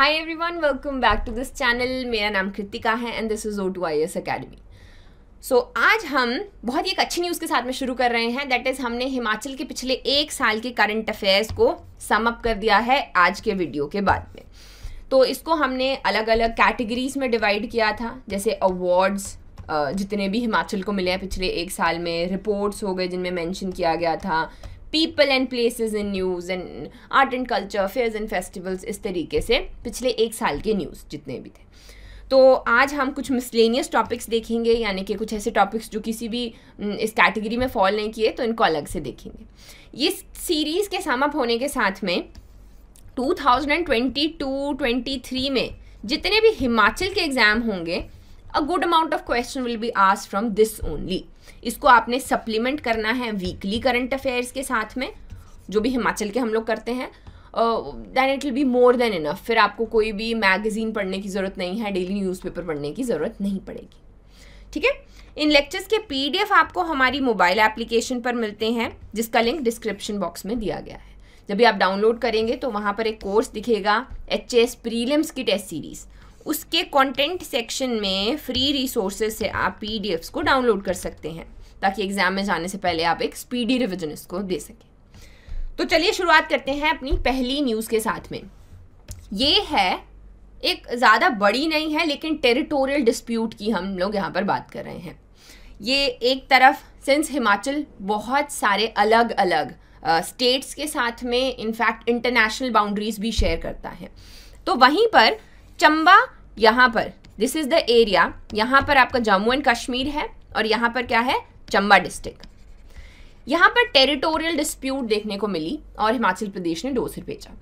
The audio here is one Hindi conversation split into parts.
High everyone welcome back to this channel मेरा नाम कृतिका है and this is O two I S academy so आज हम बहुत ही एक अच्छी न्यूज़ के साथ में शुरू कर रहे हैं दैट इज़ हमने हिमाचल के पिछले एक साल के करंट अफेयर्स को सम अप कर दिया है आज के वीडियो के बाद में तो इसको हमने अलग अलग कैटेगरीज में डिवाइड किया था जैसे अवार्ड्स जितने भी हिमाचल को मिले हैं पिछले एक साल में रिपोर्ट्स हो गए जिनमें मेंशन किया गया था people and places in news and art and culture fairs and festivals इस तरीके से पिछले एक साल के न्यूज़ जितने भी थे तो आज हम कुछ मिसलेनियस टॉपिक्स देखेंगे यानी कि कुछ ऐसे टॉपिक्स जो किसी भी इस कैटेगरी में फॉल नहीं किए तो इनको अलग से देखेंगे ये सीरीज़ के सामअप होने के साथ में 2022-23 में जितने भी हिमाचल के एग्ज़ाम होंगे a good amount of question will be asked from this only इसको आपने सप्लीमेंट करना है वीकली करंट अफेयर्स के साथ में जो भी हिमाचल के हम लोग करते हैं then it will be more than enough फिर आपको कोई भी मैगजीन पढ़ने की ज़रूरत नहीं है डेली न्यूज़पेपर पढ़ने की ज़रूरत नहीं पड़ेगी ठीक है इन लेक्चर्स के पीडीएफ आपको हमारी मोबाइल एप्लीकेशन पर मिलते हैं जिसका लिंक डिस्क्रिप्शन बॉक्स में दिया गया है जब भी आप डाउनलोड करेंगे तो वहाँ पर एक कोर्स दिखेगा एच एस प्रीलियम्स की टेस्ट सीरीज़ उसके कंटेंट सेक्शन में फ्री रिसोर्सेज से आप पीडीएफ्स को डाउनलोड कर सकते हैं ताकि एग्ज़ाम में जाने से पहले आप एक स्पीडी रिविजन इसको दे सकें तो चलिए शुरुआत करते हैं अपनी पहली न्यूज़ के साथ में ये है एक ज़्यादा बड़ी नहीं है लेकिन टेरिटोरियल डिस्प्यूट की हम लोग यहाँ पर बात कर रहे हैं ये एक तरफ सिंस हिमाचल बहुत सारे अलग अलग स्टेट्स के साथ में इनफैक्ट इंटरनेशनल बाउंड्रीज भी शेयर करता है तो वहीं पर चंबा यहाँ पर दिस इज द एरिया यहाँ पर आपका जम्मू एंड कश्मीर है और यहाँ पर क्या है चंबा डिस्ट्रिक्ट यहाँ पर टेरिटोरियल डिस्प्यूट देखने को मिली और हिमाचल प्रदेश ने डोसर भेजा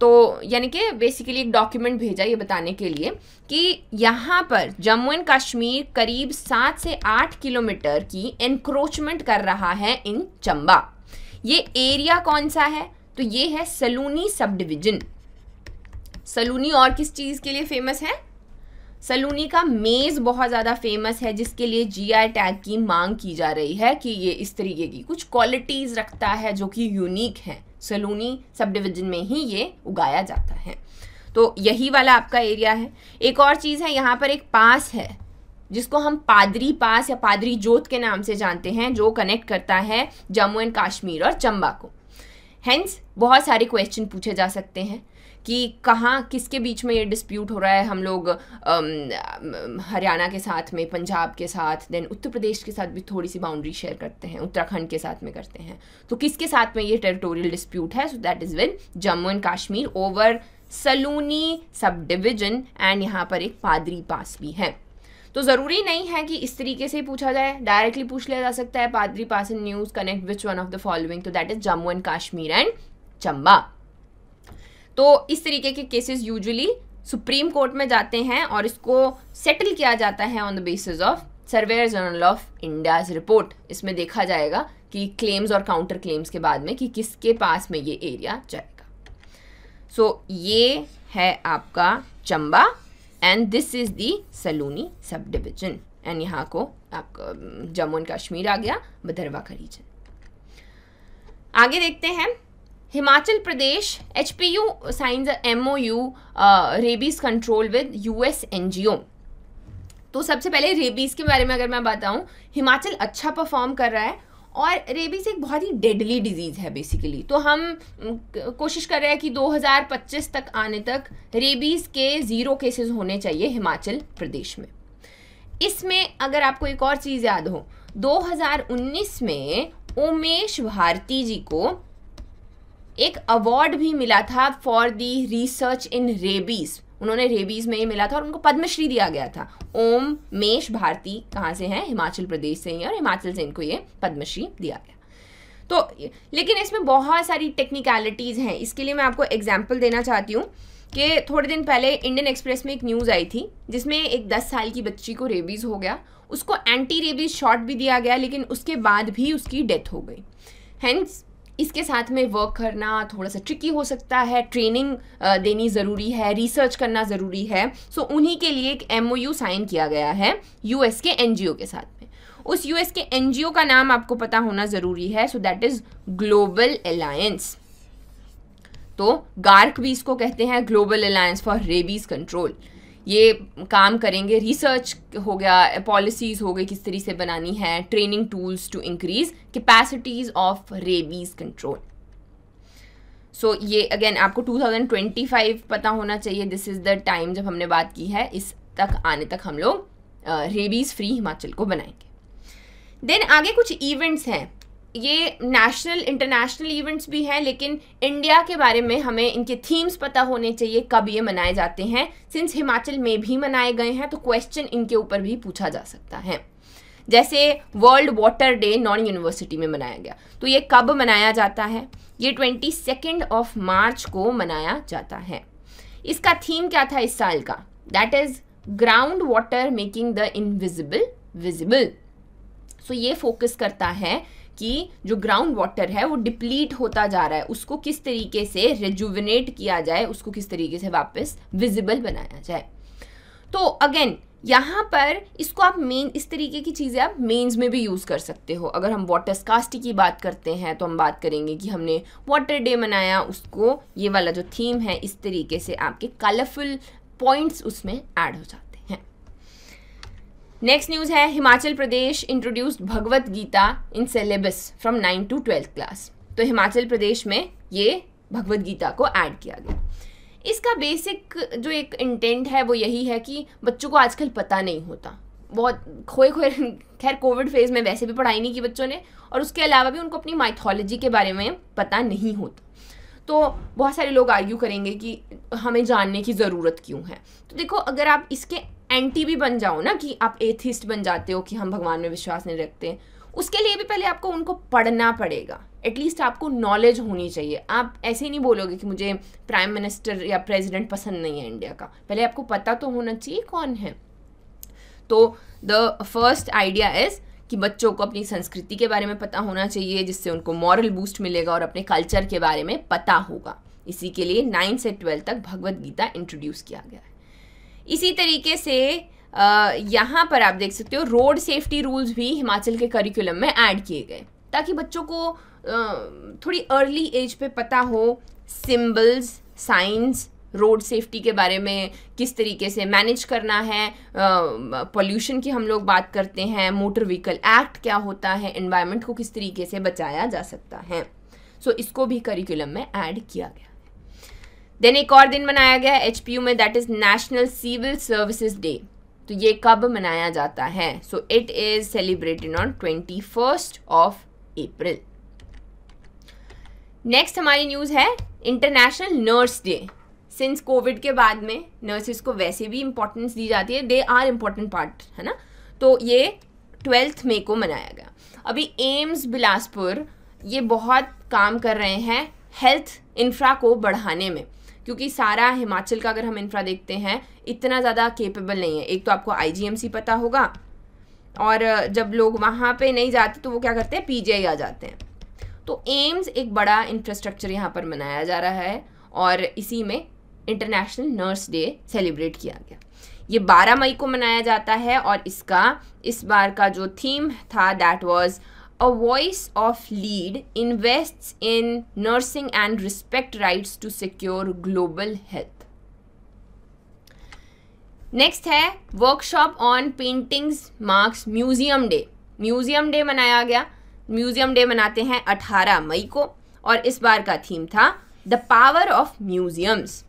तो यानी कि बेसिकली एक डॉक्यूमेंट भेजा ये बताने के लिए कि यहाँ पर जम्मू एंड कश्मीर करीब सात से आठ किलोमीटर की एनक्रोचमेंट कर रहा है इन चंबा ये एरिया कौन सा है तो ये है सलूनी सब डिविजन सलूनी और किस चीज़ के लिए फेमस है सलूनी का मेज़ बहुत ज़्यादा फेमस है जिसके लिए जीआई टैग की मांग की जा रही है कि ये इस तरीके की कुछ क्वालिटीज़ रखता है जो कि यूनिक है सलूनी सब डिविजन में ही ये उगाया जाता है तो यही वाला आपका एरिया है एक और चीज़ है यहाँ पर एक पास है जिसको हम पादरी पास या पादरी जोत के नाम से जानते हैं जो कनेक्ट करता है जम्मू एंड कश्मीर और चंबा को हैंस बहुत सारे क्वेश्चन पूछे जा सकते हैं कि कहाँ किसके बीच में ये डिस्प्यूट हो रहा है हम लोग हरियाणा के साथ में पंजाब के साथ देन उत्तर प्रदेश के साथ भी थोड़ी सी बाउंड्री शेयर करते हैं उत्तराखंड के साथ में करते हैं तो किसके साथ में ये टेरिटोरियल डिस्प्यूट है सो दैट इज़ विन Jammu and Kashmir over Saluni sub division and यहाँ पर एक पादरी पास भी है तो ज़रूरी नहीं है कि इस तरीके से ही पूछा जाए डायरेक्टली पूछ लिया जा सकता है Padri pass in news connect which one of the following तो that is Jammu and Kashmir and Chamba तो इस तरीके के केसेस यूजुअली सुप्रीम कोर्ट में जाते हैं और इसको सेटल किया जाता है on the basis of surveyor general of India report इसमें देखा जाएगा कि क्लेम्स और काउंटर क्लेम्स के बाद में कि किसके पास में ये एरिया जाएगा सो so, ये है आपका Chamba and this is the Saluni sub division and यहाँ को आपका um, जम्मू एंड कश्मीर आ गया बदरवा का रीजन आगे देखते हैं Himachal Pradesh H P U signs M O U rabies control with U S N G O तो सबसे पहले रेबीज़ के बारे में अगर मैं बताऊँ हिमाचल अच्छा परफॉर्म कर रहा है और रेबीज़ एक बहुत ही डेडली डिजीज़ है बेसिकली तो हम कोशिश कर रहे हैं कि 2025 तक आने तक रेबीज़ के ज़ीरो केसेस होने चाहिए हिमाचल प्रदेश में इसमें अगर आपको एक और चीज़ याद हो 2019 में उमेश भारती जी को एक अवार्ड भी मिला था for the research in rabies उन्होंने रेबीज़ में मिला था और उनको पद्मश्री दिया गया था ओम मेष भारती कहाँ से हैं हिमाचल प्रदेश से ही और हिमाचल से इनको ये पद्मश्री दिया गया तो लेकिन इसमें बहुत सारी टेक्निकलिटीज़ हैं इसके लिए मैं आपको एग्जाम्पल देना चाहती हूँ कि थोड़े दिन पहले इंडियन एक्सप्रेस में एक न्यूज़ आई थी जिसमें एक दस साल की बच्ची को रेबीज़ हो गया उसको एंटी रेबीज़ शॉट भी दिया गया लेकिन उसके बाद भी उसकी डेथ हो गई हैंस इसके साथ में वर्क करना थोड़ा सा ट्रिकी हो सकता है ट्रेनिंग देनी ज़रूरी है रिसर्च करना ज़रूरी है सो so, उन्हीं के लिए एक एम साइन किया गया है यूएस के एन के साथ में उस यूएस के एन का नाम आपको पता होना ज़रूरी है so that is global alliance तो गार्क भी इसको कहते हैं global alliance for rabies control ये काम करेंगे रिसर्च हो गया पॉलिसीज़ हो गई किस तरीके से बनानी है training tools to increase capacities of rabies control so ये अगेन आपको 2025 पता होना चाहिए दिस इज़ द टाइम जब हमने बात की है इस तक आने तक हम लोग रेबीज़ फ्री हिमाचल को बनाएंगे देन आगे कुछ इवेंट्स हैं ये नेशनल इंटरनेशनल इवेंट्स भी हैं लेकिन इंडिया के बारे में हमें इनके थीम्स पता होने चाहिए कब ये मनाए जाते हैं सिंस हिमाचल में भी मनाए गए हैं तो क्वेश्चन इनके ऊपर भी पूछा जा सकता है जैसे world water day Nauni university में मनाया गया तो ये कब मनाया जाता है ये ट्वेंटी सेकेंड ऑफ मार्च को मनाया जाता है इसका थीम क्या था इस साल का that is ground water making the invisible visible so ये फोकस करता है कि जो ग्राउंड वाटर है वो डिप्लीट होता जा रहा है उसको किस तरीके से रेजुविनेट किया जाए उसको किस तरीके से वापस विजिबल बनाया जाए तो अगेन यहाँ पर इसको आप मेन इस तरीके की चीज़ें आप मेंस में भी यूज़ कर सकते हो अगर हम वाटर स्कास्टी की बात करते हैं तो हम बात करेंगे कि हमने वाटर डे मनाया उसको ये वाला जो थीम है इस तरीके से आपके कलरफुल पॉइंट्स उसमें ऐड हो जाते हैं नेक्स्ट न्यूज़ है Himachal Pradesh introduced Bhagavad Gita in syllabus from nine to twelfth class तो हिमाचल प्रदेश में ये भगवत गीता को ऐड किया गया इसका बेसिक जो एक इंटेंट है वो यही है कि बच्चों को आजकल पता नहीं होता बहुत खोए खोए खैर कोविड फेज़ में वैसे भी पढ़ाई नहीं की बच्चों ने और उसके अलावा भी उनको अपनी माइथोलॉजी के बारे में पता नहीं होता तो बहुत सारे लोग आर्ग्यू करेंगे कि हमें जानने की ज़रूरत क्यों है तो देखो अगर आप इसके एंटी भी बन जाओ ना कि आप एथिस्ट बन जाते हो कि हम भगवान में विश्वास नहीं रखते उसके लिए भी पहले आपको उनको पढ़ना पड़ेगा एटलीस्ट आपको नॉलेज होनी चाहिए आप ऐसे ही नहीं बोलोगे कि मुझे प्राइम मिनिस्टर या प्रेसिडेंट पसंद नहीं है इंडिया का पहले आपको पता तो होना चाहिए कौन है तो द फर्स्ट आइडिया इज़ कि बच्चों को अपनी संस्कृति के बारे में पता होना चाहिए जिससे उनको मॉरल बूस्ट मिलेगा और अपने कल्चर के बारे में पता होगा इसी के लिए नाइन्थ से ट्वेल्थ तक भगवद गीता इंट्रोड्यूस किया गया है इसी तरीके से यहाँ पर आप देख सकते हो रोड सेफ्टी रूल्स भी हिमाचल के करिकुलम में ऐड किए गए ताकि बच्चों को थोड़ी अर्ली एज पे पता हो सिम्बल्स साइंस रोड सेफ्टी के बारे में किस तरीके से मैनेज करना है पोल्यूशन की हम लोग बात करते हैं मोटर व्हीकल एक्ट क्या होता है इन्वायरमेंट को किस तरीके से बचाया जा सकता है सो so, इसको भी करिकुलम में ऐड किया गया देन एक और दिन मनाया गया है एच में that is national civil services day तो ये कब मनाया जाता है so it is celebrated on twenty first of April next हमारी न्यूज़ है international nurse day since covid के बाद में नर्सेज को वैसे भी इम्पोर्टेंस दी जाती है दे आर इम्पोर्टेंट पार्ट है ना तो ये ट्वेल्थ मे को मनाया गया अभी एम्स बिलासपुर ये बहुत काम कर रहे हैं हेल्थ इंफ्रा को बढ़ाने में क्योंकि सारा हिमाचल का अगर हम इंफ्रा देखते हैं इतना ज़्यादा केपेबल नहीं है एक तो आपको आई पता होगा और जब लोग वहाँ पे नहीं जाते तो वो क्या करते हैं पीजीआई आ जाते हैं तो एम्स एक बड़ा इंफ्रास्ट्रक्चर यहाँ पर मनाया जा रहा है और इसी में इंटरनेशनल नर्स डे सेलिब्रेट किया गया ये 12 मई को मनाया जाता है और इसका इस बार का जो थीम था that was A voice of lead invests in nursing and respect rights to secure global health. Next है workshop on paintings marks museum day museum day मनाया गया म्यूजियम डे मनाते हैं 18 मई को और इस बार का थीम था द पावर ऑफ म्यूजियम्स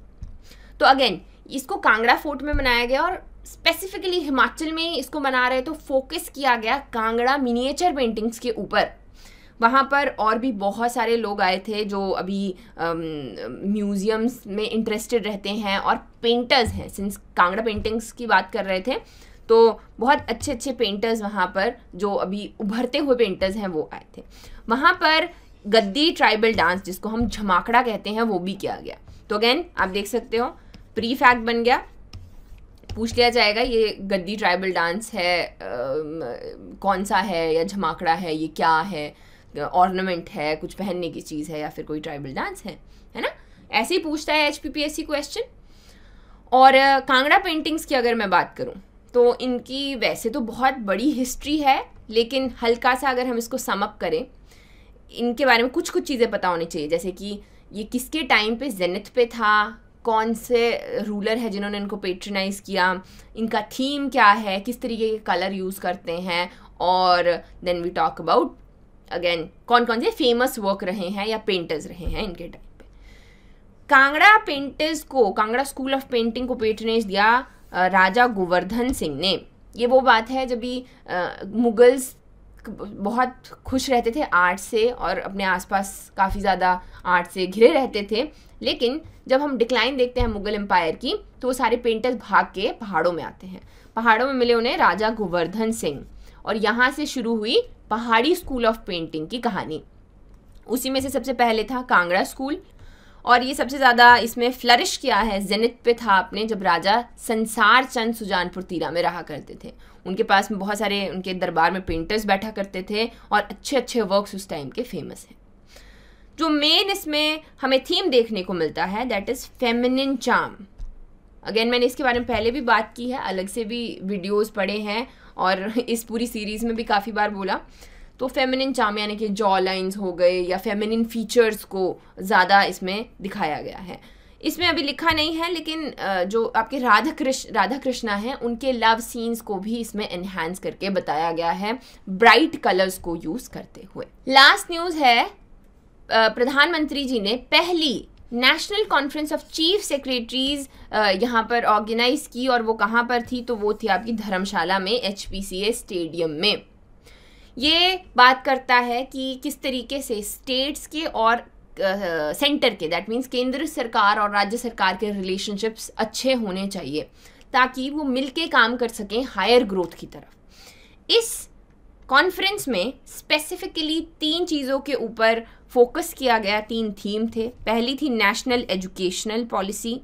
तो अगेन इसको कांगड़ा फोर्ट में मनाया गया और स्पेसिफिकली हिमाचल में इसको मना रहे तो फोकस किया गया कांगड़ा मिनिएचर पेंटिंग्स के ऊपर वहाँ पर और भी बहुत सारे लोग आए थे जो अभी म्यूज़ियम्स में इंटरेस्टेड रहते हैं और पेंटर्स हैं सिंस कांगड़ा पेंटिंग्स की बात कर रहे थे तो बहुत अच्छे अच्छे पेंटर्स वहाँ पर जो अभी उभरते हुए पेंटर्स हैं वो आए थे वहाँ पर गद्दी ट्राइबल डांस जिसको हम झमाकड़ा कहते हैं वो भी किया गया तो अगेन आप देख सकते हो प्री फैक्ट बन गया पूछ लिया जाएगा ये गद्दी ट्राइबल डांस है आ, कौन सा है या झमाकड़ा है ये क्या है ऑर्नामेंट है कुछ पहनने की चीज़ है या फिर कोई ट्राइबल डांस है है ना ऐसे ही पूछता है एच क्वेश्चन और कांगड़ा पेंटिंग्स की अगर मैं बात करूँ तो इनकी वैसे तो बहुत बड़ी हिस्ट्री है लेकिन हल्का सा अगर हम इसको समअप करें इनके बारे में कुछ कुछ चीज़ें पता होनी चाहिए जैसे कि ये किसके टाइम पे जेनिथ पे था कौन से रूलर है जिन्होंने इनको पेट्रनाइज़ किया इनका थीम क्या है किस तरीके के कलर यूज़ करते हैं और then we talk about again कौन कौन से फेमस वर्क रहे हैं या पेंटर्स रहे हैं इनके टाइम पे कांगड़ा पेंटर्स को कांगड़ा स्कूल ऑफ पेंटिंग को पेट्रनाइज दिया राजा गोवर्धन सिंह ने ये वो बात है जब भी मुगल्स बहुत खुश रहते थे आर्ट से और अपने आसपास काफ़ी ज़्यादा आर्ट से घिरे रहते थे लेकिन जब हम डिक्लाइन देखते हैं मुगल एम्पायर की तो वो सारे पेंटर्स भाग के पहाड़ों में आते हैं पहाड़ों में मिले उन्हें राजा गोवर्धन सिंह और यहाँ से शुरू हुई पहाड़ी स्कूल ऑफ पेंटिंग की कहानी उसी में से सबसे पहले था कांगड़ा स्कूल और ये सबसे ज़्यादा इसमें फ्लरिश किया है जेनित पे था आपने जब राजा संसार चंद सुजानपुर तीरा में रहा करते थे उनके पास में बहुत सारे उनके दरबार में पेंटर्स बैठा करते थे और अच्छे अच्छे वर्क्स उस टाइम के फेमस हैं जो मेन इसमें हमें थीम देखने को मिलता है that is feminine charm again मैंने इसके बारे में पहले भी बात की है अलग से भी वीडियोस पड़े हैं और इस पूरी सीरीज़ में भी काफ़ी बार बोला तो फेमिनिन चाम यानी कि जॉ लाइन्स हो गए या फेमिनिन फीचर्स को ज़्यादा इसमें दिखाया गया है इसमें अभी लिखा नहीं है लेकिन जो आपके राधा कृष्ण राधा कृष्णा हैं उनके लव सीन्स को भी इसमें एनहेंस करके बताया गया है ब्राइट कलर्स को यूज़ करते हुए लास्ट न्यूज़ है प्रधानमंत्री जी ने पहली national conference of chief secretaries यहाँ पर ऑर्गेनाइज़ की और वो कहाँ पर थी तो वो थी आपकी धर्मशाला में एच स्टेडियम में ये बात करता है कि किस तरीके से स्टेट्स के और सेंटर के दैट मीन्स केंद्र सरकार और राज्य सरकार के रिलेशनशिप्स अच्छे होने चाहिए ताकि वो मिलके काम कर सकें हायर ग्रोथ की तरफ इस कॉन्फ्रेंस में स्पेसिफिकली तीन चीज़ों के ऊपर फोकस किया गया तीन थीम थे पहली थी national educational policy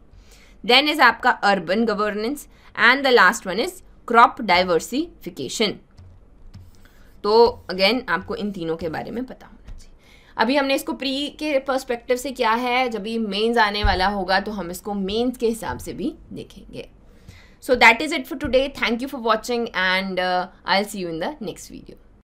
then is आपका urban governance and the last one is crop diversification तो अगेन आपको इन तीनों के बारे में पता होना चाहिए अभी हमने इसको प्री के पर्सपेक्टिव से क्या है जब भी मेन्स आने वाला होगा तो हम इसको मेन्स के हिसाब से भी देखेंगे so that is it for today thank you for watching and I'll see you in the next video